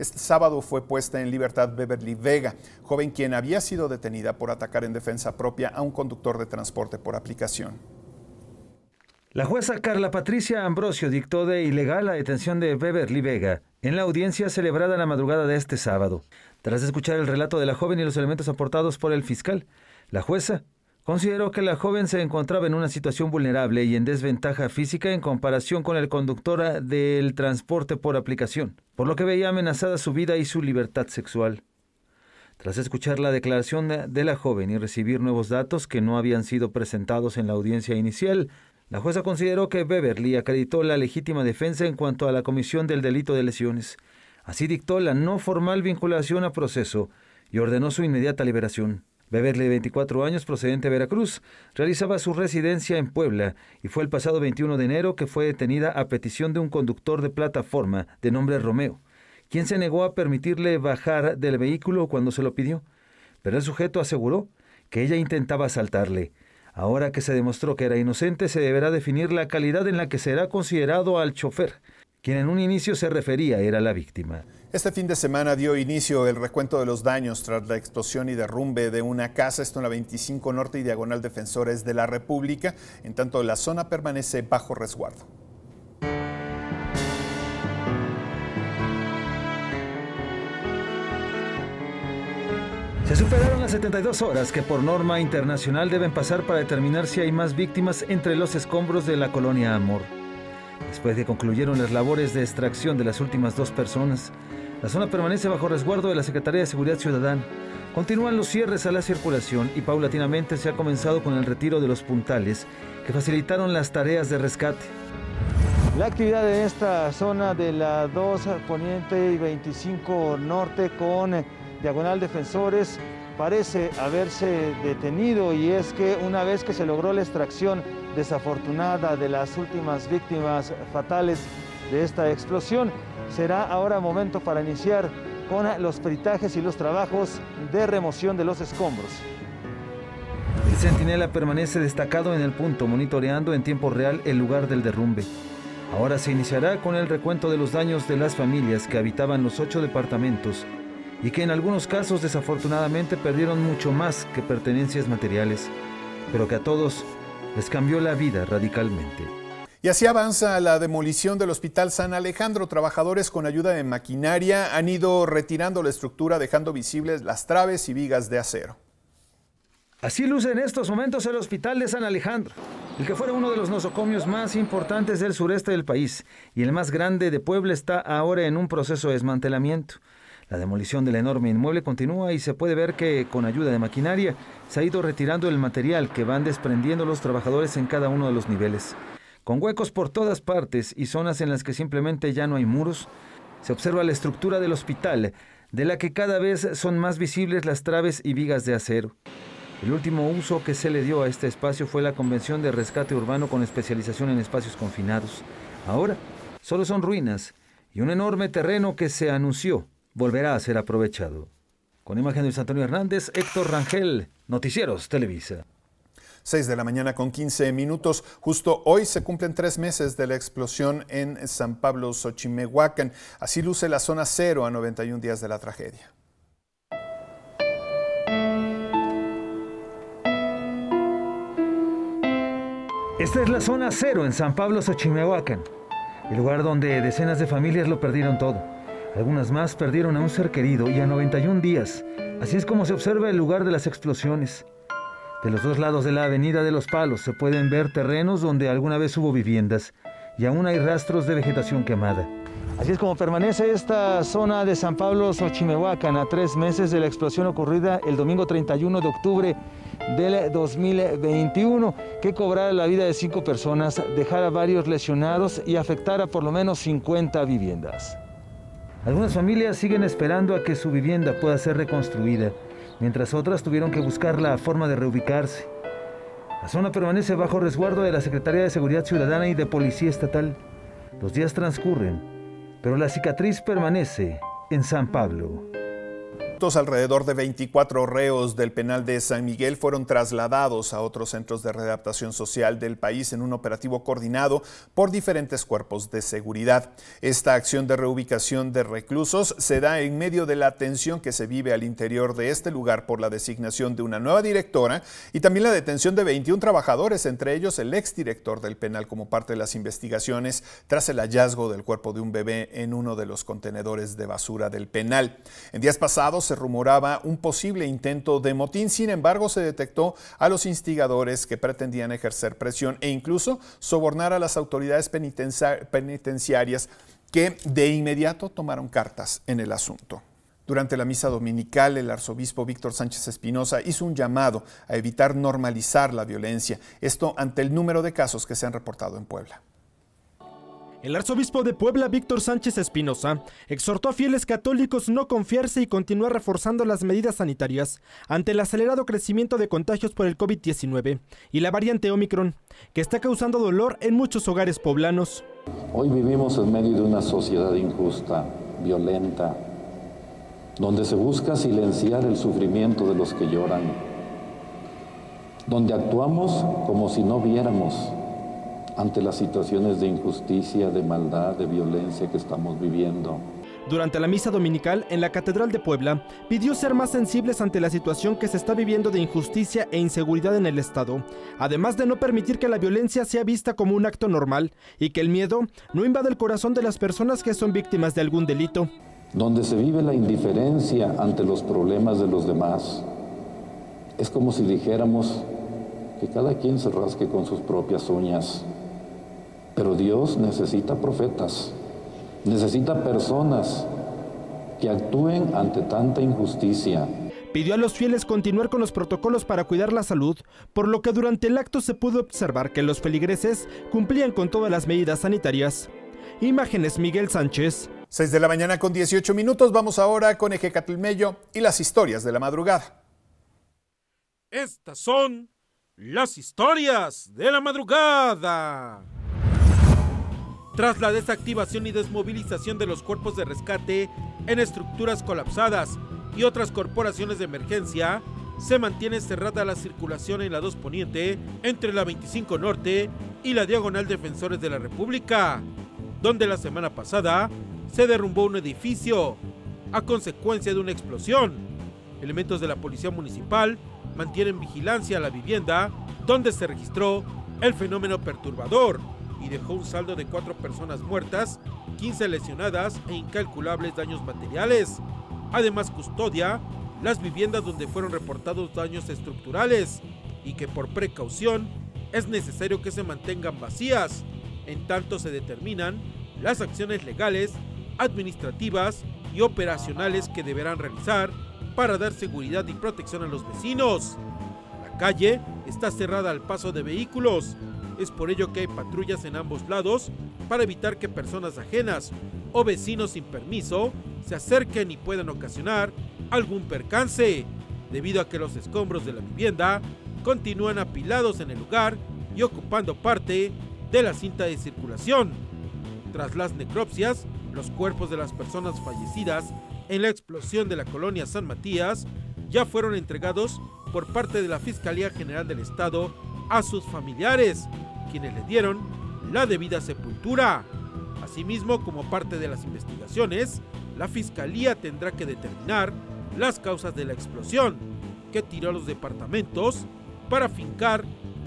Este sábado fue puesta en libertad Beverly Vega, joven quien había sido detenida por atacar en defensa propia a un conductor de transporte por aplicación. La jueza Carla Patricia Ambrosio dictó de ilegal la detención de Beverly Vega en la audiencia celebrada en la madrugada de este sábado. Tras escuchar el relato de la joven y los elementos aportados por el fiscal, la jueza Consideró que la joven se encontraba en una situación vulnerable y en desventaja física en comparación con el conductora del transporte por aplicación, por lo que veía amenazada su vida y su libertad sexual. Tras escuchar la declaración de la joven y recibir nuevos datos que no habían sido presentados en la audiencia inicial, la jueza consideró que Beverly acreditó la legítima defensa en cuanto a la comisión del delito de lesiones. Así dictó la no formal vinculación a proceso y ordenó su inmediata liberación. Beverly, de 24 años, procedente de Veracruz, realizaba su residencia en Puebla y fue el pasado 21 de enero que fue detenida a petición de un conductor de plataforma de nombre Romeo, quien se negó a permitirle bajar del vehículo cuando se lo pidió. Pero el sujeto aseguró que ella intentaba asaltarle. Ahora que se demostró que era inocente, se deberá definir la calidad en la que será considerado al chofer quien en un inicio se refería era la víctima. Este fin de semana dio inicio el recuento de los daños tras la explosión y derrumbe de una casa, esto en la 25 Norte y Diagonal Defensores de la República, en tanto la zona permanece bajo resguardo. Se superaron las 72 horas que por norma internacional deben pasar para determinar si hay más víctimas entre los escombros de la colonia Amor. Después de concluyeron las labores de extracción de las últimas dos personas, la zona permanece bajo resguardo de la Secretaría de Seguridad Ciudadana. Continúan los cierres a la circulación y paulatinamente se ha comenzado con el retiro de los puntales que facilitaron las tareas de rescate. La actividad en esta zona de la 2 Poniente y 25 Norte con Diagonal Defensores parece haberse detenido y es que una vez que se logró la extracción desafortunada de las últimas víctimas fatales de esta explosión, será ahora momento para iniciar con los peritajes y los trabajos de remoción de los escombros. El centinela permanece destacado en el punto, monitoreando en tiempo real el lugar del derrumbe. Ahora se iniciará con el recuento de los daños de las familias que habitaban los ocho departamentos y que en algunos casos desafortunadamente perdieron mucho más que pertenencias materiales, pero que a todos les cambió la vida radicalmente. Y así avanza la demolición del Hospital San Alejandro. Trabajadores con ayuda de maquinaria han ido retirando la estructura, dejando visibles las traves y vigas de acero. Así luce en estos momentos el Hospital de San Alejandro, el que fuera uno de los nosocomios más importantes del sureste del país y el más grande de Puebla está ahora en un proceso de desmantelamiento. La demolición del enorme inmueble continúa y se puede ver que, con ayuda de maquinaria, se ha ido retirando el material que van desprendiendo los trabajadores en cada uno de los niveles. Con huecos por todas partes y zonas en las que simplemente ya no hay muros, se observa la estructura del hospital, de la que cada vez son más visibles las traves y vigas de acero. El último uso que se le dio a este espacio fue la Convención de Rescate Urbano con especialización en espacios confinados. Ahora solo son ruinas y un enorme terreno que se anunció volverá a ser aprovechado. Con imagen de Luis Antonio Hernández, Héctor Rangel, Noticieros Televisa. 6 de la mañana con 15 minutos. Justo hoy se cumplen tres meses de la explosión en San Pablo, Xochimehuacán. Así luce la zona cero a 91 días de la tragedia. Esta es la zona cero en San Pablo, Xochimehuacán, el lugar donde decenas de familias lo perdieron todo. Algunas más perdieron a un ser querido y a 91 días. Así es como se observa el lugar de las explosiones. De los dos lados de la avenida de los Palos se pueden ver terrenos donde alguna vez hubo viviendas y aún hay rastros de vegetación quemada. Así es como permanece esta zona de San Pablo Xochimehuacan a tres meses de la explosión ocurrida el domingo 31 de octubre del 2021, que cobrara la vida de cinco personas, dejara varios lesionados y afectara por lo menos 50 viviendas. Algunas familias siguen esperando a que su vivienda pueda ser reconstruida, mientras otras tuvieron que buscar la forma de reubicarse. La zona permanece bajo resguardo de la Secretaría de Seguridad Ciudadana y de Policía Estatal. Los días transcurren, pero la cicatriz permanece en San Pablo alrededor de 24 reos del penal de San Miguel fueron trasladados a otros centros de readaptación social del país en un operativo coordinado por diferentes cuerpos de seguridad. Esta acción de reubicación de reclusos se da en medio de la tensión que se vive al interior de este lugar por la designación de una nueva directora y también la detención de 21 trabajadores, entre ellos el exdirector del penal como parte de las investigaciones tras el hallazgo del cuerpo de un bebé en uno de los contenedores de basura del penal. En días pasados se rumoraba un posible intento de motín, sin embargo se detectó a los instigadores que pretendían ejercer presión e incluso sobornar a las autoridades penitenciarias que de inmediato tomaron cartas en el asunto. Durante la misa dominical, el arzobispo Víctor Sánchez Espinosa hizo un llamado a evitar normalizar la violencia, esto ante el número de casos que se han reportado en Puebla. El arzobispo de Puebla, Víctor Sánchez Espinosa, exhortó a fieles católicos no confiarse y continuar reforzando las medidas sanitarias ante el acelerado crecimiento de contagios por el COVID-19 y la variante Omicron, que está causando dolor en muchos hogares poblanos. Hoy vivimos en medio de una sociedad injusta, violenta, donde se busca silenciar el sufrimiento de los que lloran, donde actuamos como si no viéramos ante las situaciones de injusticia, de maldad, de violencia que estamos viviendo. Durante la misa dominical en la Catedral de Puebla, pidió ser más sensibles ante la situación que se está viviendo de injusticia e inseguridad en el Estado, además de no permitir que la violencia sea vista como un acto normal y que el miedo no invade el corazón de las personas que son víctimas de algún delito. Donde se vive la indiferencia ante los problemas de los demás, es como si dijéramos que cada quien se rasque con sus propias uñas. Pero Dios necesita profetas, necesita personas que actúen ante tanta injusticia. Pidió a los fieles continuar con los protocolos para cuidar la salud, por lo que durante el acto se pudo observar que los feligreses cumplían con todas las medidas sanitarias. Imágenes Miguel Sánchez. 6 de la mañana con 18 minutos, vamos ahora con Ejecatulmello y las historias de la madrugada. Estas son las historias de la madrugada tras la desactivación y desmovilización de los cuerpos de rescate en estructuras colapsadas y otras corporaciones de emergencia, se mantiene cerrada la circulación en la 2 Poniente entre la 25 Norte y la Diagonal Defensores de la República, donde la semana pasada se derrumbó un edificio a consecuencia de una explosión. Elementos de la Policía Municipal mantienen vigilancia a la vivienda donde se registró el fenómeno perturbador y dejó un saldo de cuatro personas muertas, 15 lesionadas e incalculables daños materiales. Además custodia las viviendas donde fueron reportados daños estructurales y que por precaución es necesario que se mantengan vacías, en tanto se determinan las acciones legales, administrativas y operacionales que deberán realizar para dar seguridad y protección a los vecinos. La calle está cerrada al paso de vehículos es por ello que hay patrullas en ambos lados para evitar que personas ajenas o vecinos sin permiso se acerquen y puedan ocasionar algún percance, debido a que los escombros de la vivienda continúan apilados en el lugar y ocupando parte de la cinta de circulación. Tras las necropsias, los cuerpos de las personas fallecidas en la explosión de la colonia San Matías ya fueron entregados por parte de la Fiscalía General del Estado a sus familiares, quienes le dieron la debida sepultura. Asimismo, como parte de las investigaciones, la Fiscalía tendrá que determinar las causas de la explosión que tiró a los departamentos para fincar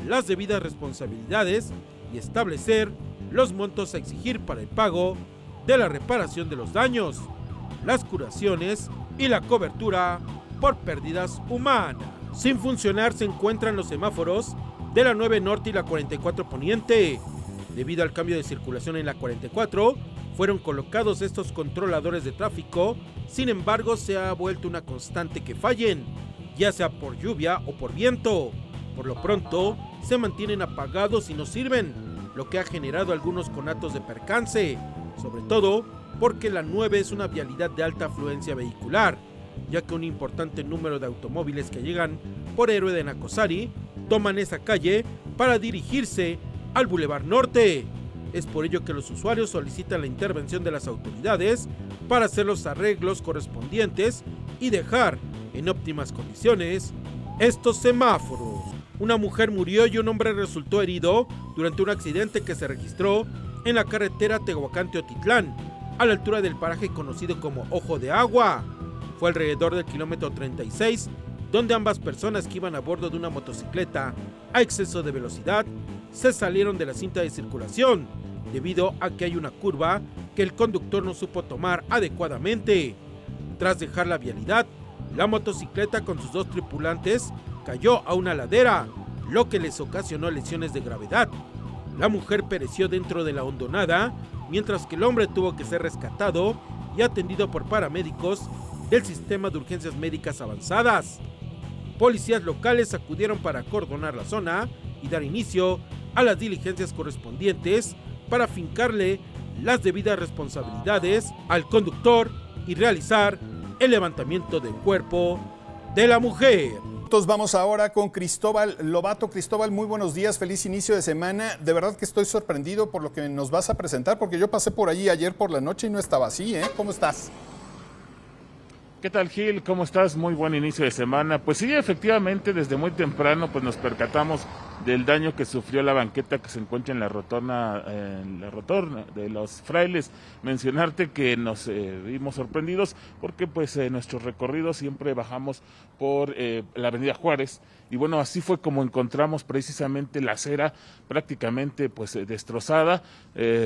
las debidas responsabilidades y establecer los montos a exigir para el pago de la reparación de los daños, las curaciones y la cobertura por pérdidas humanas. Sin funcionar se encuentran los semáforos de la 9 Norte y la 44 Poniente. Debido al cambio de circulación en la 44, fueron colocados estos controladores de tráfico, sin embargo se ha vuelto una constante que fallen, ya sea por lluvia o por viento. Por lo pronto, se mantienen apagados y no sirven, lo que ha generado algunos conatos de percance, sobre todo porque la 9 es una vialidad de alta afluencia vehicular, ya que un importante número de automóviles que llegan por Héroe de Nakosari toman esa calle para dirigirse al Boulevard Norte. Es por ello que los usuarios solicitan la intervención de las autoridades para hacer los arreglos correspondientes y dejar en óptimas condiciones estos semáforos. Una mujer murió y un hombre resultó herido durante un accidente que se registró en la carretera Tehuacán-Teotitlán, a la altura del paraje conocido como Ojo de Agua. Fue alrededor del kilómetro 36 donde ambas personas que iban a bordo de una motocicleta a exceso de velocidad se salieron de la cinta de circulación debido a que hay una curva que el conductor no supo tomar adecuadamente. Tras dejar la vialidad, la motocicleta con sus dos tripulantes cayó a una ladera, lo que les ocasionó lesiones de gravedad. La mujer pereció dentro de la hondonada, mientras que el hombre tuvo que ser rescatado y atendido por paramédicos del sistema de urgencias médicas avanzadas policías locales acudieron para acordonar la zona y dar inicio a las diligencias correspondientes para fincarle las debidas responsabilidades al conductor y realizar el levantamiento del cuerpo de la mujer. Vamos ahora con Cristóbal Lobato. Cristóbal, muy buenos días, feliz inicio de semana. De verdad que estoy sorprendido por lo que nos vas a presentar, porque yo pasé por allí ayer por la noche y no estaba así, ¿eh? ¿Cómo estás? ¿Qué tal Gil? ¿Cómo estás? Muy buen inicio de semana. Pues sí, efectivamente, desde muy temprano pues nos percatamos del daño que sufrió la banqueta que se encuentra en la rotorna, en la de los frailes. Mencionarte que nos eh, vimos sorprendidos porque pues en eh, nuestro recorrido siempre bajamos por eh, la avenida Juárez y bueno, así fue como encontramos precisamente la acera prácticamente pues destrozada.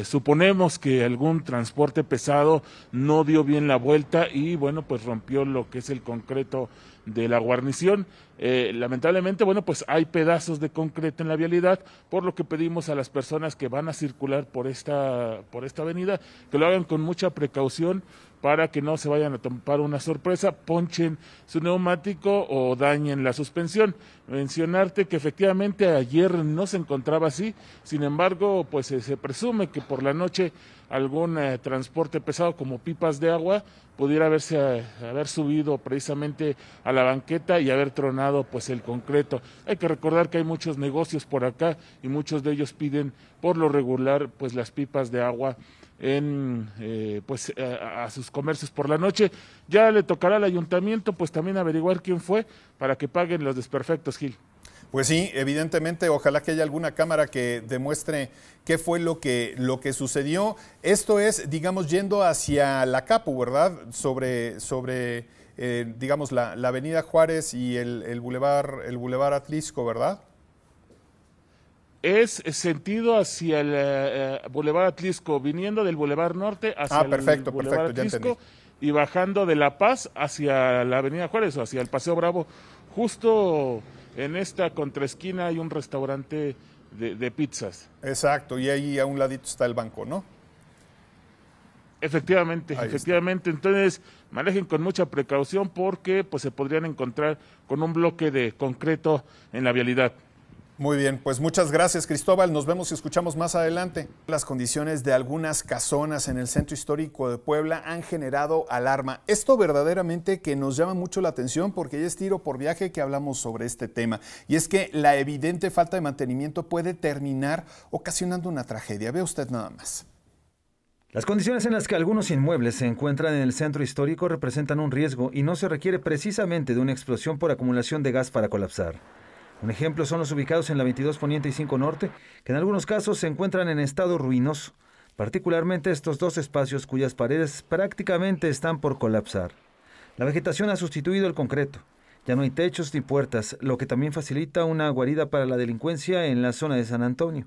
suponemos que algún transporte pesado no dio bien la vuelta y bueno, pues rompió lo que es el concreto de la guarnición. Eh, lamentablemente, bueno, pues hay pedazos de concreto en la vialidad, por lo que pedimos a las personas que van a circular por esta avenida que lo hagan con mucha precaución, para que no se vayan a tomar una sorpresa, ponchen su neumático o dañen la suspensión. Mencionarte que efectivamente ayer no se encontraba así, sin embargo, pues eh, se presume que por la noche algún eh, transporte pesado como pipas de agua pudiera haberse eh, haber subido precisamente a la banqueta y haber tronado pues el concreto. Hay que recordar que hay muchos negocios por acá y muchos de ellos piden por lo regular pues las pipas de agua en eh, pues eh, a, sus comercios por la noche. Ya le tocará al ayuntamiento pues también averiguar quién fue para que paguen los desperfectos, Gil. Pues sí, evidentemente, ojalá que haya alguna cámara que demuestre qué fue lo que, lo que sucedió. Esto es, digamos, yendo hacia la Capu, ¿verdad? Sobre, sobre eh, digamos, la, Avenida Juárez y el, el Boulevard, el Atlisco, ¿verdad? es sentido hacia el eh, eh, Boulevard Atlisco, viniendo del Boulevard Norte hacia ah, el Boulevard Atlisco y bajando de La Paz hacia la Avenida Juárez o hacia el Paseo Bravo. Justo en esta contraesquina hay un restaurante de, pizzas. Exacto, y ahí a un ladito está el banco, ¿no? Efectivamente, efectivamente. Entonces, manejen con mucha precaución porque pues se podrían encontrar con un bloque de concreto en la vialidad. Muy bien, pues muchas gracias Cristóbal, nos vemos y escuchamos más adelante. Las condiciones de algunas casonas en el centro histórico de Puebla han generado alarma. Esto verdaderamente que nos llama mucho la atención porque ya es tiro por viaje que hablamos sobre este tema. Y es que la evidente falta de mantenimiento puede terminar ocasionando una tragedia. Ve usted nada más. Las condiciones en las que algunos inmuebles se encuentran en el centro histórico representan un riesgo y no se requiere precisamente de una explosión por acumulación de gas para colapsar. Un ejemplo son los ubicados en la 22 Poniente y 5 Norte, que en algunos casos se encuentran en estado ruinoso, particularmente estos dos espacios cuyas paredes prácticamente están por colapsar. La vegetación ha sustituido el concreto. Ya no hay techos ni puertas, lo que también facilita una guarida para la delincuencia en la zona de San Antonio.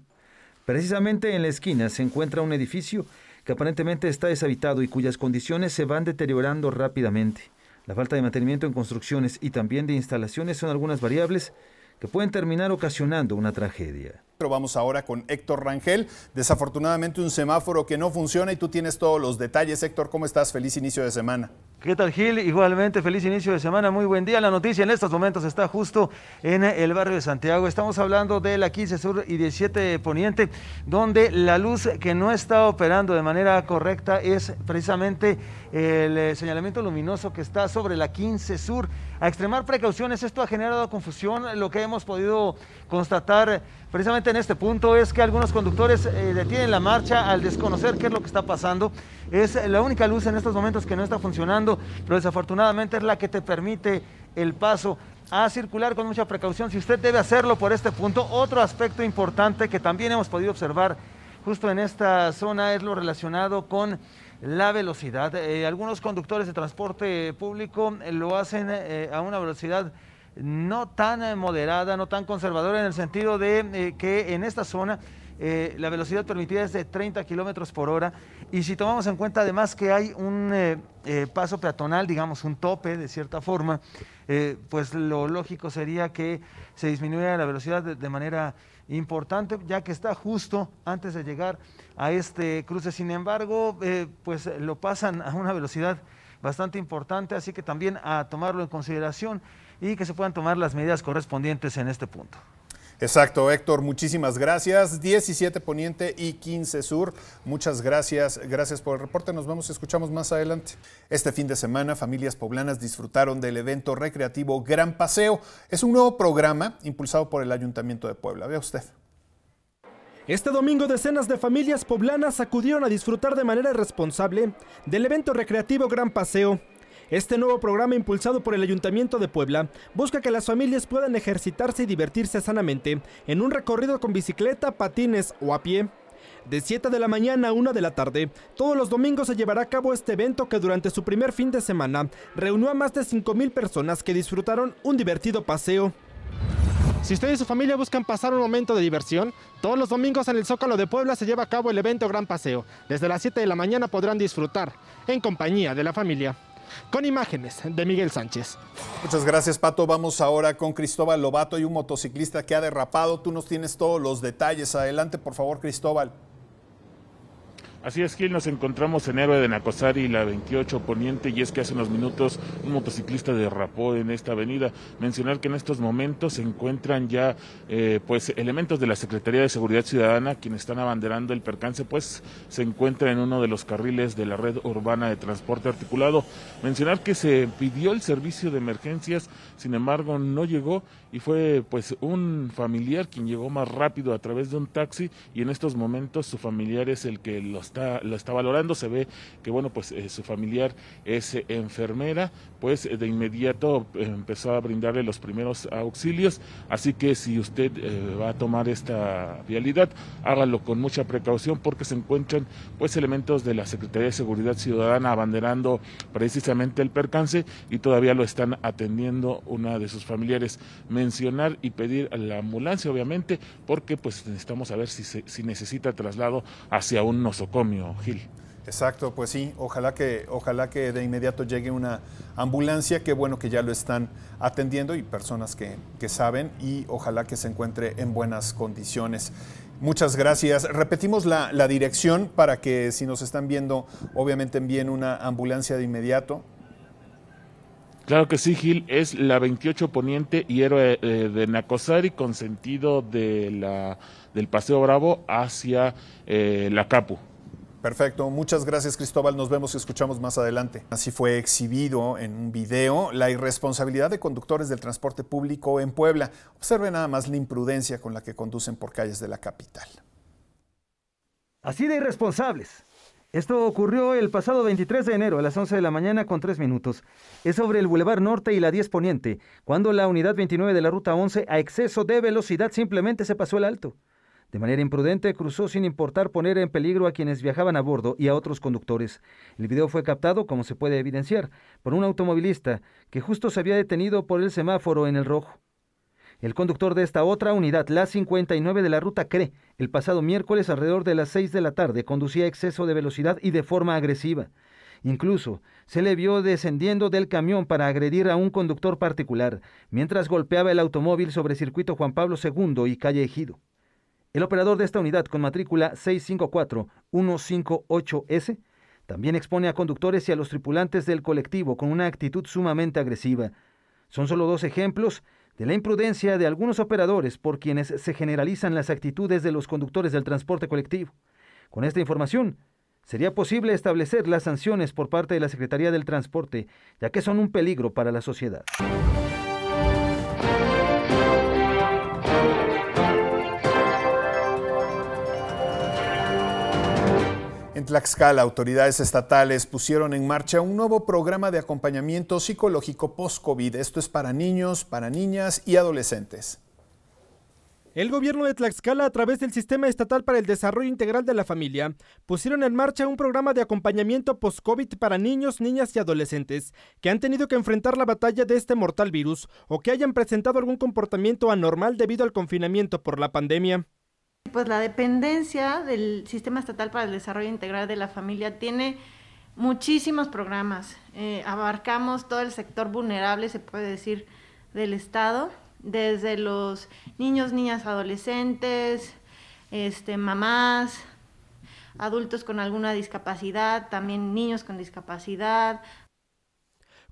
Precisamente en la esquina se encuentra un edificio que aparentemente está deshabitado y cuyas condiciones se van deteriorando rápidamente. La falta de mantenimiento en construcciones y también de instalaciones son algunas variables que pueden terminar ocasionando una tragedia. Pero vamos ahora con Héctor Rangel. Desafortunadamente un semáforo que no funciona y tú tienes todos los detalles. Héctor, ¿cómo estás? Feliz inicio de semana. ¿Qué tal Gil? Igualmente, feliz inicio de semana, muy buen día. La noticia en estos momentos está justo en el barrio de Santiago. Estamos hablando de la 15 Sur y 17 Poniente, donde la luz que no está operando de manera correcta es precisamente el eh, señalamiento luminoso que está sobre la 15 Sur a extremar precauciones. Esto ha generado confusión. Lo que hemos podido constatar precisamente en este punto es que algunos conductores eh, detienen la marcha al desconocer qué es lo que está pasando. Es la única luz en estos momentos que no está funcionando, pero desafortunadamente es la que te permite el paso a circular con mucha precaución si usted debe hacerlo por este punto. Otro aspecto importante que también hemos podido observar justo en esta zona es lo relacionado con la velocidad. Eh, algunos conductores de transporte público eh, lo hacen eh, a una velocidad no tan moderada, no tan conservadora, en el sentido de que en esta zona la velocidad permitida es de 30 kilómetros por hora. Y si tomamos en cuenta además que hay un paso peatonal, digamos un tope de cierta forma, pues lo lógico sería que se disminuya la velocidad de manera importante, ya que está justo antes de llegar a este cruce. Sin embargo, eh, pues lo pasan a una velocidad bastante importante, así que también a tomarlo en consideración y que se puedan tomar las medidas correspondientes en este punto. Exacto, Héctor, muchísimas gracias. 17 Poniente y 15 Sur. Muchas gracias, gracias por el reporte. Nos vemos y escuchamos más adelante. Este fin de semana, familias poblanas disfrutaron del evento recreativo Gran Paseo. Es un nuevo programa impulsado por el Ayuntamiento de Puebla. Vea usted. Este domingo decenas de familias poblanas acudieron a disfrutar de manera responsable del evento recreativo Gran Paseo, este nuevo programa impulsado por el Ayuntamiento de Puebla busca que las familias puedan ejercitarse y divertirse sanamente en un recorrido con bicicleta, patines o a pie. De 7 de la mañana a 1 de la tarde, todos los domingos se llevará a cabo este evento que durante su primer fin de semana reunió a más de 5.000 personas que disfrutaron un divertido paseo. Si usted y su familia buscan pasar un momento de diversión, todos los domingos en el Zócalo de Puebla se lleva a cabo el evento Gran Paseo. Desde las 7 de la mañana podrán disfrutar en compañía de la familia con imágenes de Miguel Sánchez. Muchas gracias, Pato. Vamos ahora con Cristóbal Lobato y un motociclista que ha derrapado. Tú nos tienes todos los detalles. Adelante, por favor, Cristóbal. Así es, Gil, nos encontramos en Héroe de Nacosari, la 28 Poniente, y es que hace unos minutos un motociclista derrapó en esta avenida. Mencionar que en estos momentos se encuentran ya eh, pues elementos de la Secretaría de Seguridad Ciudadana, quienes están abanderando el percance, pues se encuentra en uno de los carriles de la red urbana de transporte articulado. Mencionar que se pidió el servicio de emergencias, sin embargo no llegó y fue pues un familiar quien llegó más rápido a través de un taxi y en estos momentos su familiar es el que lo está, lo está valorando, se ve que bueno pues eh, su familiar es eh, enfermera, pues de inmediato empezó a brindarle los primeros auxilios, así que si usted eh, va a tomar esta vialidad, hágalo con mucha precaución porque se encuentran pues elementos de la Secretaría de Seguridad Ciudadana abanderando precisamente el percance y todavía lo están atendiendo una de sus familiares mencionar y pedir a la ambulancia, obviamente, porque pues necesitamos saber si, si necesita traslado hacia un nosocomio, Gil. Exacto, pues sí, ojalá que, ojalá que de inmediato llegue una ambulancia, qué bueno que ya lo están atendiendo y personas que, saben y ojalá que se encuentre en buenas condiciones. Muchas gracias. Repetimos la, la dirección para que si nos están viendo, obviamente envíen una ambulancia de inmediato. Claro que sí, Gil, es la 28 Poniente y héroe eh, de Nacosari con sentido de del Paseo Bravo hacia eh, la Capu. Perfecto, muchas gracias Cristóbal, nos vemos y escuchamos más adelante. Así fue exhibido en un video la irresponsabilidad de conductores del transporte público en Puebla. Observe nada más la imprudencia con la que conducen por calles de la capital. Así de irresponsables. Esto ocurrió el pasado 23 de enero a las 11 de la mañana con 3 minutos. Es sobre el Boulevard Norte y la 10 Poniente, cuando la unidad 29 de la Ruta 11 a exceso de velocidad simplemente se pasó el alto. De manera imprudente cruzó sin importar poner en peligro a quienes viajaban a bordo y a otros conductores. El video fue captado, como se puede evidenciar, por un automovilista que justo se había detenido por el semáforo en el rojo. El conductor de esta otra unidad, la 59 de la ruta CRE, el pasado miércoles alrededor de las 6 de la tarde conducía exceso de velocidad y de forma agresiva. Incluso se le vio descendiendo del camión para agredir a un conductor particular, mientras golpeaba el automóvil sobre circuito Juan Pablo II y calle Ejido. El operador de esta unidad con matrícula 654-158S también expone a conductores y a los tripulantes del colectivo con una actitud sumamente agresiva. Son solo dos ejemplos de la imprudencia de algunos operadores por quienes se generalizan las actitudes de los conductores del transporte colectivo. Con esta información, sería posible establecer las sanciones por parte de la Secretaría del Transporte, ya que son un peligro para la sociedad. En Tlaxcala, autoridades estatales pusieron en marcha un nuevo programa de acompañamiento psicológico post-COVID. Esto es para niños, para niñas y adolescentes. El gobierno de Tlaxcala, a través del Sistema Estatal para el Desarrollo Integral de la Familia, pusieron en marcha un programa de acompañamiento post-COVID para niños, niñas y adolescentes que han tenido que enfrentar la batalla de este mortal virus o que hayan presentado algún comportamiento anormal debido al confinamiento por la pandemia. Pues la dependencia del Sistema Estatal para el Desarrollo Integral de la Familia tiene muchísimos programas. Eh, abarcamos todo el sector vulnerable, se puede decir, del Estado, desde los niños, niñas, adolescentes, este, mamás, adultos con alguna discapacidad, también niños con discapacidad,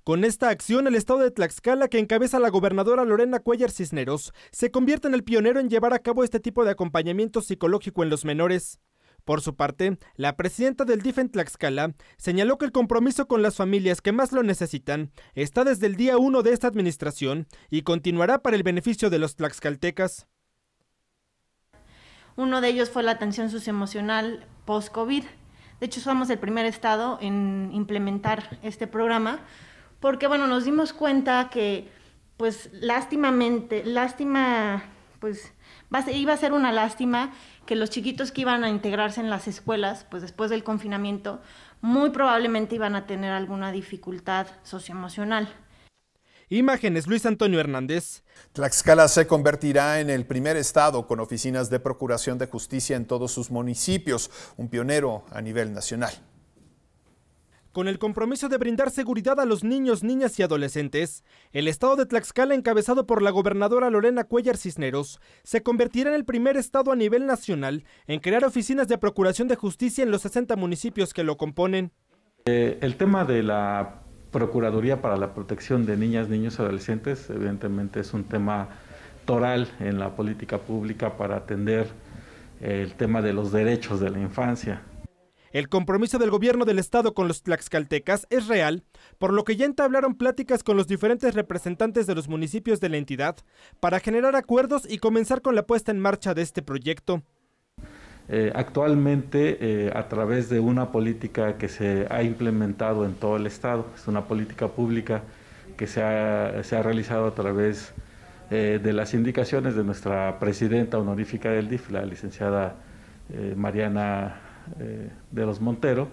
con esta acción, el estado de Tlaxcala, que encabeza la gobernadora Lorena Cuellar Cisneros, se convierte en el pionero en llevar a cabo este tipo de acompañamiento psicológico en los menores. Por su parte, la presidenta del DIF en Tlaxcala señaló que el compromiso con las familias que más lo necesitan está desde el día 1 de esta administración y continuará para el beneficio de los tlaxcaltecas. Uno de ellos fue la atención socioemocional post-COVID. De hecho, somos el primer estado en implementar este programa porque bueno, nos dimos cuenta que pues lástimamente, lástima, pues iba a ser una lástima que los chiquitos que iban a integrarse en las escuelas, pues después del confinamiento, muy probablemente iban a tener alguna dificultad socioemocional. Imágenes Luis Antonio Hernández. Tlaxcala se convertirá en el primer estado con oficinas de Procuración de Justicia en todos sus municipios, un pionero a nivel nacional con el compromiso de brindar seguridad a los niños, niñas y adolescentes, el estado de Tlaxcala, encabezado por la gobernadora Lorena Cuellar Cisneros, se convertirá en el primer estado a nivel nacional en crear oficinas de procuración de justicia en los 60 municipios que lo componen. Eh, el tema de la Procuraduría para la Protección de Niñas, Niños y Adolescentes, evidentemente es un tema toral en la política pública para atender el tema de los derechos de la infancia. El compromiso del gobierno del estado con los tlaxcaltecas es real, por lo que ya entablaron pláticas con los diferentes representantes de los municipios de la entidad para generar acuerdos y comenzar con la puesta en marcha de este proyecto. Eh, actualmente, eh, a través de una política que se ha implementado en todo el estado, es una política pública que se ha, realizado a través eh, de las indicaciones de nuestra presidenta honorífica del DIF, la licenciada Mariana eh, de los Montero,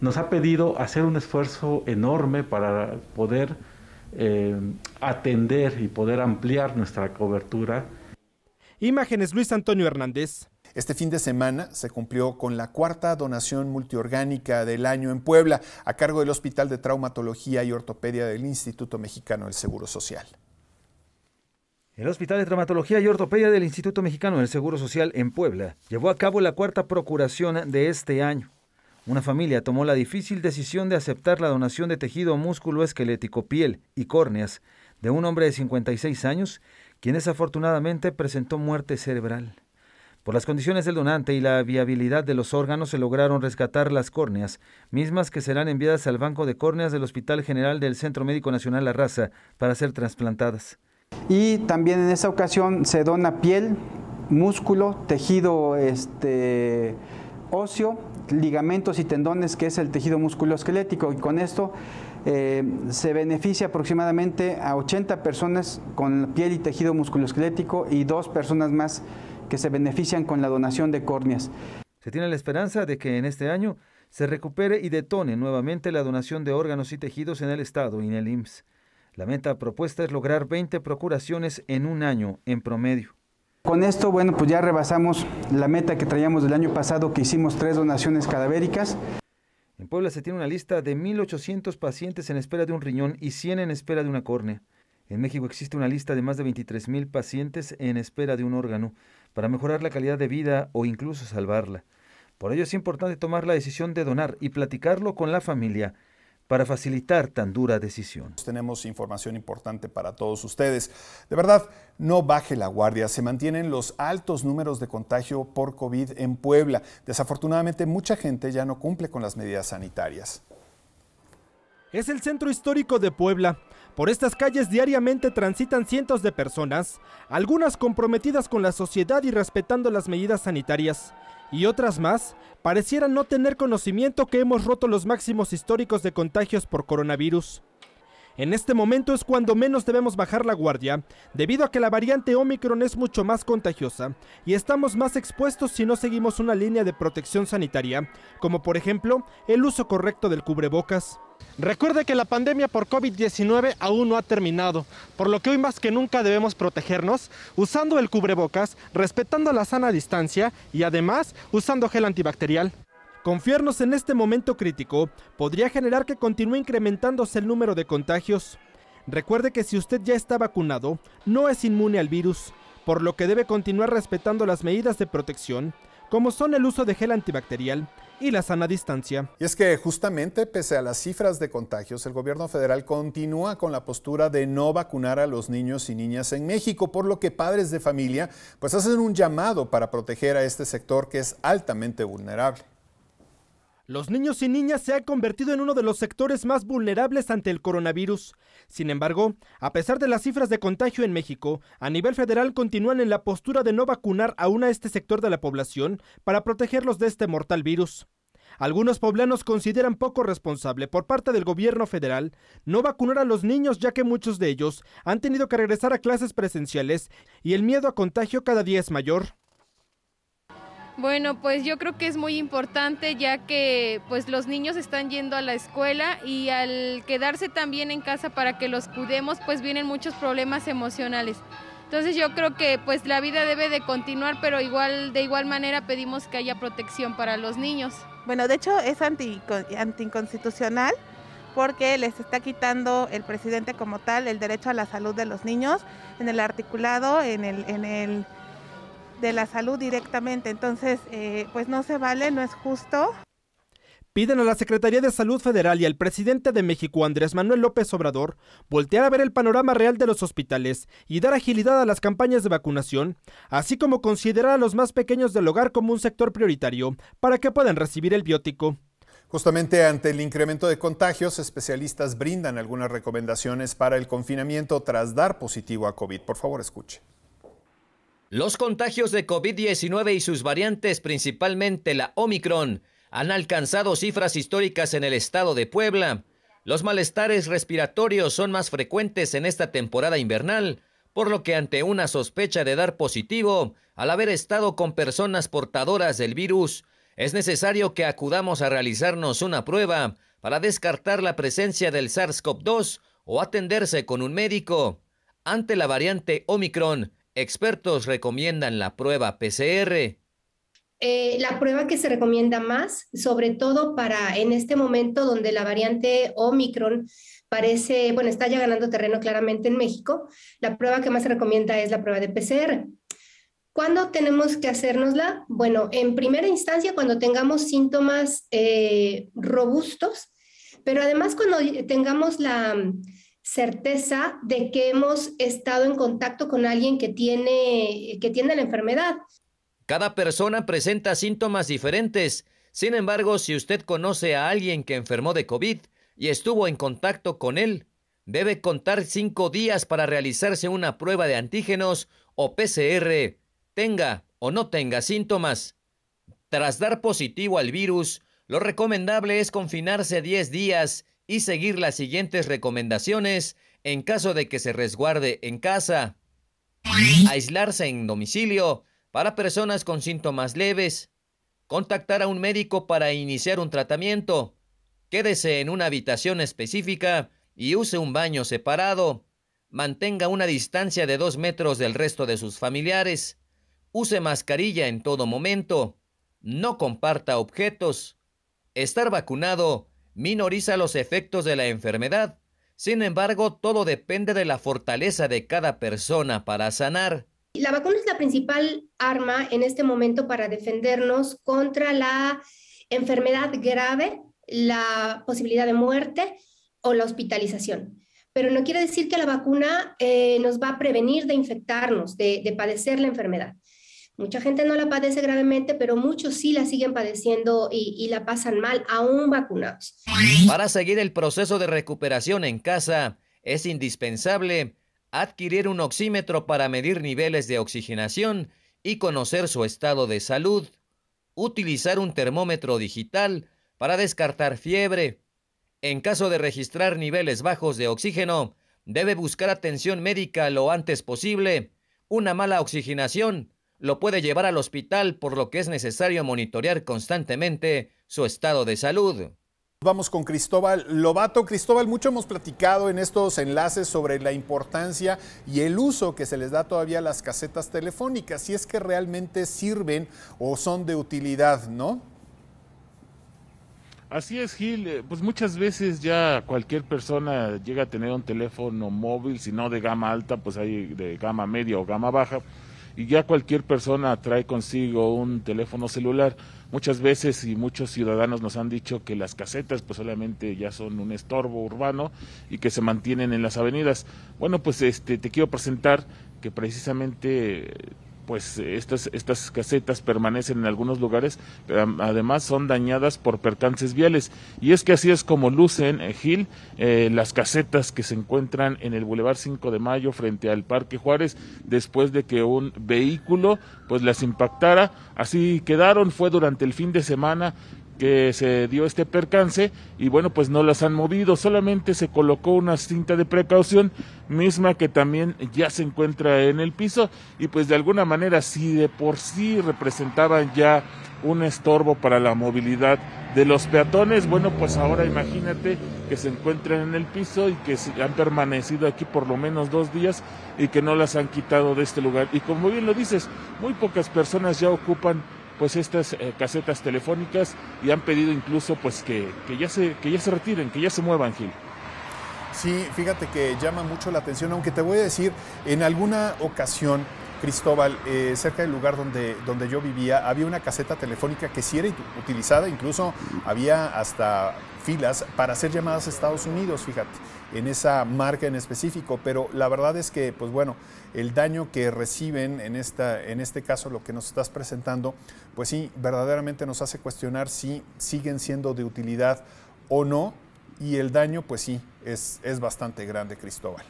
nos ha pedido hacer un esfuerzo enorme para poder eh, atender y poder ampliar nuestra cobertura. Imágenes Luis Antonio Hernández. Este fin de semana se cumplió con la cuarta donación multiorgánica del año en Puebla, a cargo del Hospital de Traumatología y Ortopedia del Instituto Mexicano del Seguro Social. El Hospital de Traumatología y Ortopedia del Instituto Mexicano del Seguro Social en Puebla llevó a cabo la cuarta procuración de este año. Una familia tomó la difícil decisión de aceptar la donación de tejido músculo esquelético, piel y córneas de un hombre de 56 años, quien desafortunadamente presentó muerte cerebral. Por las condiciones del donante y la viabilidad de los órganos se lograron rescatar las córneas, mismas que serán enviadas al Banco de Córneas del Hospital General del Centro Médico Nacional La Raza para ser trasplantadas. Y también en esta ocasión se dona piel, músculo, tejido este, óseo, ligamentos y tendones, que es el tejido musculoesquelético. Y con esto eh, se beneficia aproximadamente a 80 personas con piel y tejido musculoesquelético y dos personas más que se benefician con la donación de córneas. Se tiene la esperanza de que en este año se recupere y detone nuevamente la donación de órganos y tejidos en el Estado y en el IMSS. La meta propuesta es lograr 20 procuraciones en un año en promedio. Con esto, bueno, pues ya rebasamos la meta que traíamos del año pasado, que hicimos tres donaciones cadavéricas. En Puebla se tiene una lista de 1.800 pacientes en espera de un riñón y 100 en espera de una córnea. En México existe una lista de más de 23.000 pacientes en espera de un órgano para mejorar la calidad de vida o incluso salvarla. Por ello es importante tomar la decisión de donar y platicarlo con la familia para facilitar tan dura decisión. Tenemos información importante para todos ustedes. De verdad, no baje la guardia. Se mantienen los altos números de contagio por COVID en Puebla. Desafortunadamente, mucha gente ya no cumple con las medidas sanitarias. Es el centro histórico de Puebla. Por estas calles diariamente transitan cientos de personas, algunas comprometidas con la sociedad y respetando las medidas sanitarias y otras más parecieran no tener conocimiento que hemos roto los máximos históricos de contagios por coronavirus. En este momento es cuando menos debemos bajar la guardia, debido a que la variante Omicron es mucho más contagiosa y estamos más expuestos si no seguimos una línea de protección sanitaria, como por ejemplo el uso correcto del cubrebocas. Recuerde que la pandemia por COVID-19 aún no ha terminado, por lo que hoy más que nunca debemos protegernos usando el cubrebocas, respetando la sana distancia y además usando gel antibacterial. Confiarnos en este momento crítico podría generar que continúe incrementándose el número de contagios. Recuerde que si usted ya está vacunado, no es inmune al virus, por lo que debe continuar respetando las medidas de protección, como son el uso de gel antibacterial, y la sana distancia. Y es que justamente pese a las cifras de contagios, el gobierno federal continúa con la postura de no vacunar a los niños y niñas en México, por lo que padres de familia pues hacen un llamado para proteger a este sector que es altamente vulnerable. Los niños y niñas se han convertido en uno de los sectores más vulnerables ante el coronavirus. Sin embargo, a pesar de las cifras de contagio en México, a nivel federal continúan en la postura de no vacunar aún a este sector de la población para protegerlos de este mortal virus. Algunos poblanos consideran poco responsable por parte del gobierno federal no vacunar a los niños ya que muchos de ellos han tenido que regresar a clases presenciales y el miedo a contagio cada día es mayor. Bueno, pues yo creo que es muy importante ya que pues los niños están yendo a la escuela y al quedarse también en casa para que los cuidemos, pues vienen muchos problemas emocionales. Entonces yo creo que pues la vida debe de continuar, pero igual de igual manera pedimos que haya protección para los niños. Bueno, de hecho es anti, anticonstitucional porque les está quitando el presidente como tal el derecho a la salud de los niños en el articulado, en el, en el de la salud directamente. Entonces, eh, pues no se vale, no es justo. Piden a la Secretaría de Salud Federal y al presidente de México, Andrés Manuel López Obrador, voltear a ver el panorama real de los hospitales y dar agilidad a las campañas de vacunación, así como considerar a los más pequeños del hogar como un sector prioritario para que puedan recibir el biótico. Justamente ante el incremento de contagios, especialistas brindan algunas recomendaciones para el confinamiento tras dar positivo a COVID. Por favor, escuche. Los contagios de COVID-19 y sus variantes, principalmente la Omicron, han alcanzado cifras históricas en el estado de Puebla. Los malestares respiratorios son más frecuentes en esta temporada invernal, por lo que ante una sospecha de dar positivo, al haber estado con personas portadoras del virus, es necesario que acudamos a realizarnos una prueba para descartar la presencia del SARS-CoV-2 o atenderse con un médico. Ante la variante Omicron, Expertos recomiendan la prueba PCR. Eh, la prueba que se recomienda más, sobre todo para en este momento donde la variante Omicron parece, bueno, está ya ganando terreno claramente en México, la prueba que más se recomienda es la prueba de PCR. ¿Cuándo tenemos que hacérnosla? Bueno, en primera instancia cuando tengamos síntomas eh, robustos, pero además cuando tengamos la certeza de que hemos estado en contacto con alguien que tiene, que tiene la enfermedad. Cada persona presenta síntomas diferentes. Sin embargo, si usted conoce a alguien que enfermó de COVID y estuvo en contacto con él, debe contar cinco días para realizarse una prueba de antígenos o PCR, tenga o no tenga síntomas. Tras dar positivo al virus, lo recomendable es confinarse 10 días y seguir las siguientes recomendaciones en caso de que se resguarde en casa. Aislarse en domicilio para personas con síntomas leves. Contactar a un médico para iniciar un tratamiento. Quédese en una habitación específica y use un baño separado. Mantenga una distancia de dos metros del resto de sus familiares. Use mascarilla en todo momento. No comparta objetos. Estar vacunado minoriza los efectos de la enfermedad. Sin embargo, todo depende de la fortaleza de cada persona para sanar. La vacuna es la principal arma en este momento para defendernos contra la enfermedad grave, la posibilidad de muerte o la hospitalización. Pero no quiere decir que la vacuna eh, nos va a prevenir de infectarnos, de padecer la enfermedad. Mucha gente no la padece gravemente, pero muchos sí la siguen padeciendo y, la pasan mal, aún vacunados. Para seguir el proceso de recuperación en casa, es indispensable adquirir un oxímetro para medir niveles de oxigenación y conocer su estado de salud, utilizar un termómetro digital para descartar fiebre. En caso de registrar niveles bajos de oxígeno, debe buscar atención médica lo antes posible. Una mala oxigenación lo puede llevar al hospital, por lo que es necesario monitorear constantemente su estado de salud. Vamos con Cristóbal Lobato. Cristóbal, mucho hemos platicado en estos enlaces sobre la importancia y el uso que se les da todavía a las casetas telefónicas, si es que realmente sirven o son de utilidad, ¿no? Así es, Gil. Eh, pues muchas veces ya cualquier persona llega a tener un teléfono móvil, si no de gama alta, pues hay de gama media o gama baja y ya cualquier persona trae consigo un teléfono celular. Muchas veces y muchos ciudadanos nos han dicho que las casetas pues solamente ya son un estorbo urbano y que se mantienen en las avenidas. Bueno, pues este te quiero presentar que precisamente pues estas, estas casetas permanecen en algunos lugares, pero además son dañadas por percances viales. Y es que así es como lucen, eh, Gil, eh, las casetas que se encuentran en el Boulevard 5 de Mayo frente al Parque Juárez, después de que un vehículo pues las impactara. Así quedaron, fue durante el fin de semana que se dio este percance y bueno, pues no las han movido, solamente se colocó una cinta de precaución misma que también ya se encuentra en el piso y pues de alguna manera si de por sí representaban ya un estorbo para la movilidad de los peatones, bueno, pues ahora imagínate que se encuentran en el piso y que han permanecido aquí por lo menos dos días y que no las han quitado de este lugar. Y como bien lo dices, muy pocas personas ya ocupan pues estas eh, casetas telefónicas y han pedido incluso pues que, ya se, que ya se retiren, que ya se muevan, Gil. Sí, fíjate que llama mucho la atención, aunque te voy a decir, en alguna ocasión, Cristóbal, eh, cerca del lugar donde, donde yo vivía, había una caseta telefónica que sí era utilizada, incluso había hasta filas para hacer llamadas a Estados Unidos, fíjate, en esa marca en específico, pero la verdad es que, pues bueno, el daño que reciben en, esta, en este caso, lo que nos estás presentando, pues sí, verdaderamente nos hace cuestionar si siguen siendo de utilidad o no, y el daño, pues sí, es, es bastante grande, Cristóbal.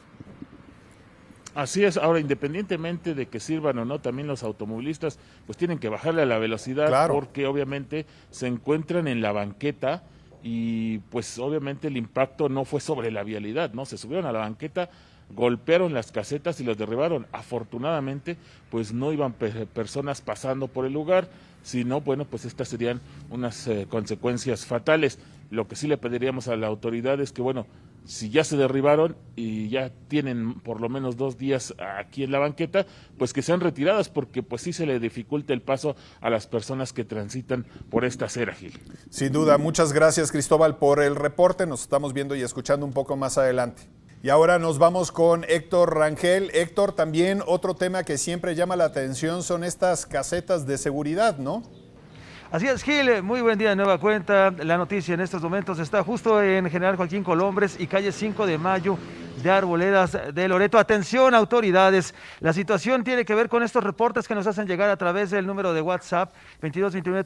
Así es, ahora independientemente de que sirvan o no, también los automovilistas pues tienen que bajarle a la velocidad porque obviamente se encuentran en la banqueta y pues obviamente el impacto no fue sobre la vialidad, ¿no? Se subieron a la banqueta golpearon las casetas y las derribaron. Afortunadamente, pues no iban personas pasando por el lugar, sino, bueno, pues estas serían unas eh, consecuencias fatales. Lo que sí le pediríamos a la autoridad es que, bueno, si ya se derribaron y ya tienen por lo menos dos días aquí en la banqueta, pues que sean retiradas porque pues sí se le dificulta el paso a las personas que transitan por esta acera, Gil. Sin duda, muchas gracias Cristóbal por el reporte, nos estamos viendo y escuchando un poco más adelante. Y ahora nos vamos con Héctor Rangel. Héctor, también otro tema que siempre llama la atención son estas casetas de seguridad, ¿no? Así es, Gil, eh, muy buen día de nueva cuenta. La noticia en estos momentos está justo en General Joaquín Colombres y calle 5 de Mayo de Arboledas de Loreto. Atención, autoridades. La situación tiene que ver con estos reportes que nos hacen llegar a través del número de WhatsApp 22 21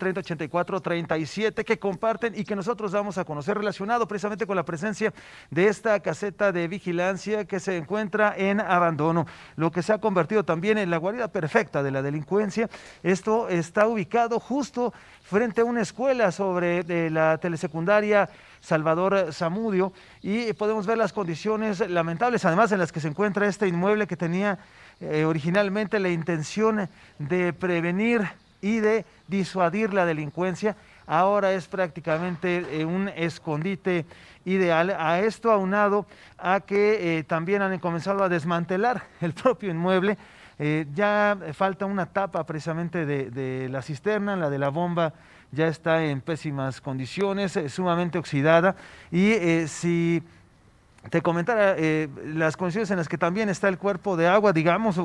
37 que comparten y que nosotros vamos a conocer relacionado precisamente con la presencia de esta caseta de vigilancia que se encuentra en abandono, lo que se ha convertido también en la guarida perfecta de la delincuencia. Esto está ubicado justo frente a una escuela sobre de la telesecundaria Salvador Zamudio y podemos ver las condiciones lamentables además en las que se encuentra este inmueble que tenía eh, originalmente la intención de prevenir y de disuadir la delincuencia. Ahora es prácticamente eh, un escondite ideal. A esto aunado a que eh, también han comenzado a desmantelar el propio inmueble eh, ya falta una tapa precisamente de, la cisterna, la de la bomba ya está en pésimas condiciones, eh, sumamente oxidada. Y eh, si te comentara las condiciones en las que también está el cuerpo de agua, digamos,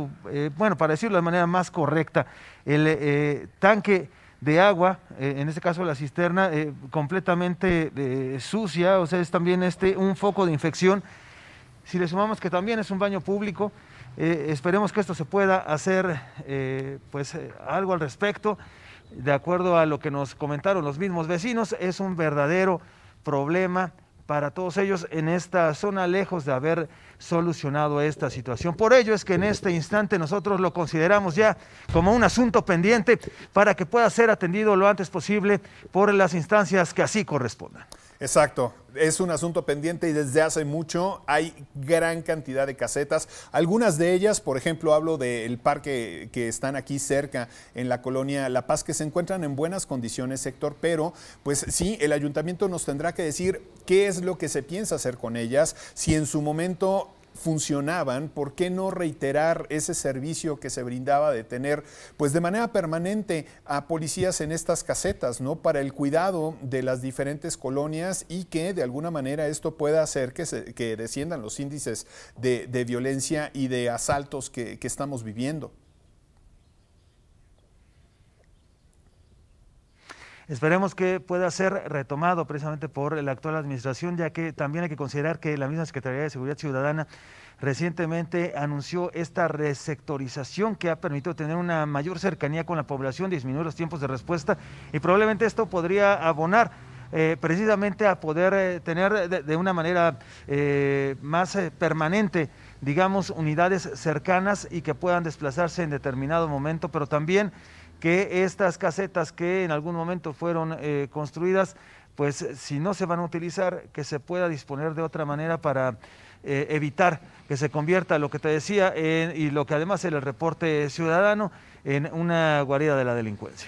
bueno, para decirlo de manera más correcta, el tanque de agua, en este caso la cisterna, completamente sucia, o sea, es también este, un foco de infección. Si le sumamos que también es un baño público, eh, esperemos que esto se pueda hacer eh, pues, eh, algo al respecto. De acuerdo a lo que nos comentaron los mismos vecinos, es un verdadero problema para todos ellos en esta zona, lejos de haber solucionado esta situación. Por ello es que en este instante nosotros lo consideramos ya como un asunto pendiente para que pueda ser atendido lo antes posible por las instancias que así correspondan. Exacto, es un asunto pendiente y desde hace mucho hay gran cantidad de casetas. Algunas de ellas, por ejemplo, hablo del parque que están aquí cerca en la colonia La Paz, que se encuentran en buenas condiciones, sector, pero pues sí, el ayuntamiento nos tendrá que decir qué es lo que se piensa hacer con ellas, si en su momento funcionaban, ¿por qué no reiterar ese servicio que se brindaba de tener, pues de manera permanente a policías en estas casetas, ¿no? Para el cuidado de las diferentes colonias y que de alguna manera esto pueda hacer que, que desciendan los índices de, violencia y de asaltos que estamos viviendo. Esperemos que pueda ser retomado precisamente por la actual administración, ya que también hay que considerar que la misma Secretaría de Seguridad Ciudadana recientemente anunció esta resectorización que ha permitido tener una mayor cercanía con la población, disminuir los tiempos de respuesta y probablemente esto podría abonar eh, precisamente a poder eh, tener de, una manera eh, más permanente digamos, unidades cercanas y que puedan desplazarse en determinado momento, pero también que estas casetas que en algún momento fueron eh, construidas, pues si no se van a utilizar, que se pueda disponer de otra manera para eh, evitar que se convierta lo que te decía y lo que además era el reporte ciudadano en una guarida de la delincuencia.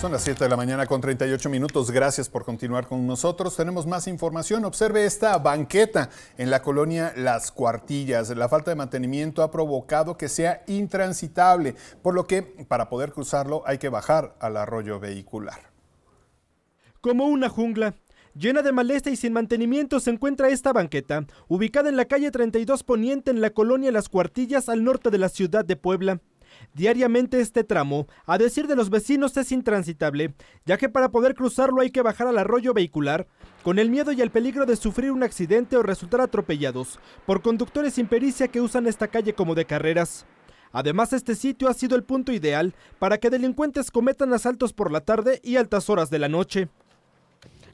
Son las 7 de la mañana con 38 minutos. Gracias por continuar con nosotros. Tenemos más información. Observe esta banqueta en la colonia Las Cuartillas. La falta de mantenimiento ha provocado que sea intransitable, por lo que para poder cruzarlo hay que bajar al arroyo vehicular. Como una jungla, Llena de maleza y sin mantenimiento se encuentra esta banqueta, ubicada en la calle 32 Poniente en la colonia Las Cuartillas al norte de la ciudad de Puebla. Diariamente este tramo, a decir de los vecinos, es intransitable, ya que para poder cruzarlo hay que bajar al arroyo vehicular, con el miedo y el peligro de sufrir un accidente o resultar atropellados por conductores sin pericia que usan esta calle como de carreras. Además, este sitio ha sido el punto ideal para que delincuentes cometan asaltos por la tarde y altas horas de la noche.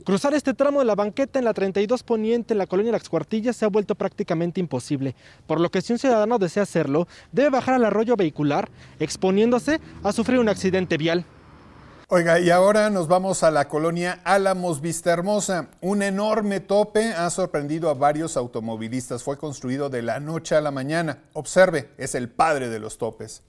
Cruzar este tramo de la banqueta en la 32 Poniente, en la colonia Las Cuartillas, se ha vuelto prácticamente imposible, por lo que si un ciudadano desea hacerlo, debe bajar al arroyo vehicular, exponiéndose a sufrir un accidente vial. Oiga, y ahora nos vamos a la colonia Álamos hermosa Un enorme tope ha sorprendido a varios automovilistas. Fue construido de la noche a la mañana. Observe, es el padre de los topes.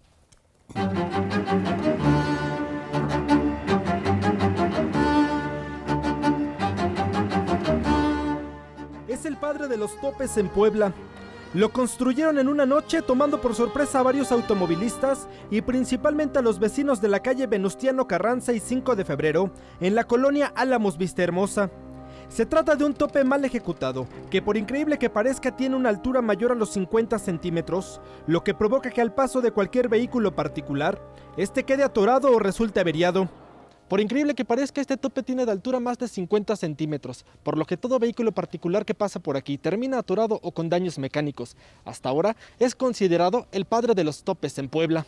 padre de los topes en Puebla. Lo construyeron en una noche tomando por sorpresa a varios automovilistas y principalmente a los vecinos de la calle Venustiano Carranza y 5 de febrero, en la colonia Álamos Hermosa. Se trata de un tope mal ejecutado, que por increíble que parezca tiene una altura mayor a los 50 centímetros, lo que provoca que al paso de cualquier vehículo particular, este quede atorado o resulte averiado. Por increíble que parezca, este tope tiene de altura más de 50 centímetros, por lo que todo vehículo particular que pasa por aquí termina atorado o con daños mecánicos. Hasta ahora es considerado el padre de los topes en Puebla.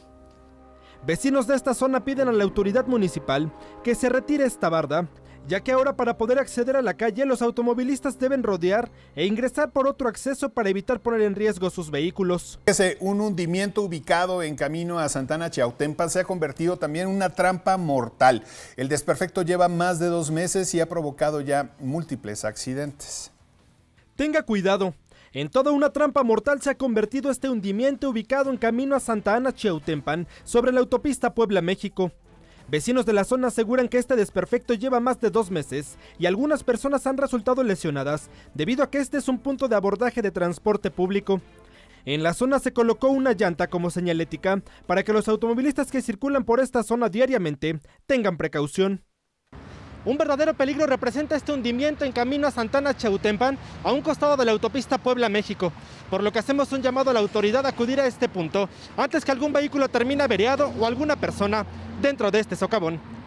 Vecinos de esta zona piden a la autoridad municipal que se retire esta barda, ya que ahora para poder acceder a la calle los automovilistas deben rodear e ingresar por otro acceso para evitar poner en riesgo sus vehículos. Un hundimiento ubicado en camino a Santana Chiautempan se ha convertido también en una trampa mortal. El desperfecto lleva más de dos meses y ha provocado ya múltiples accidentes. Tenga cuidado, en toda una trampa mortal se ha convertido este hundimiento ubicado en camino a Santa Ana Cheutempan, sobre la autopista Puebla-México. Vecinos de la zona aseguran que este desperfecto lleva más de dos meses y algunas personas han resultado lesionadas debido a que este es un punto de abordaje de transporte público. En la zona se colocó una llanta como señalética para que los automovilistas que circulan por esta zona diariamente tengan precaución. Un verdadero peligro representa este hundimiento en camino a Santana Chautempan, a un costado de la autopista Puebla-México, por lo que hacemos un llamado a la autoridad a acudir a este punto antes que algún vehículo termine averiado o alguna persona dentro de este socavón.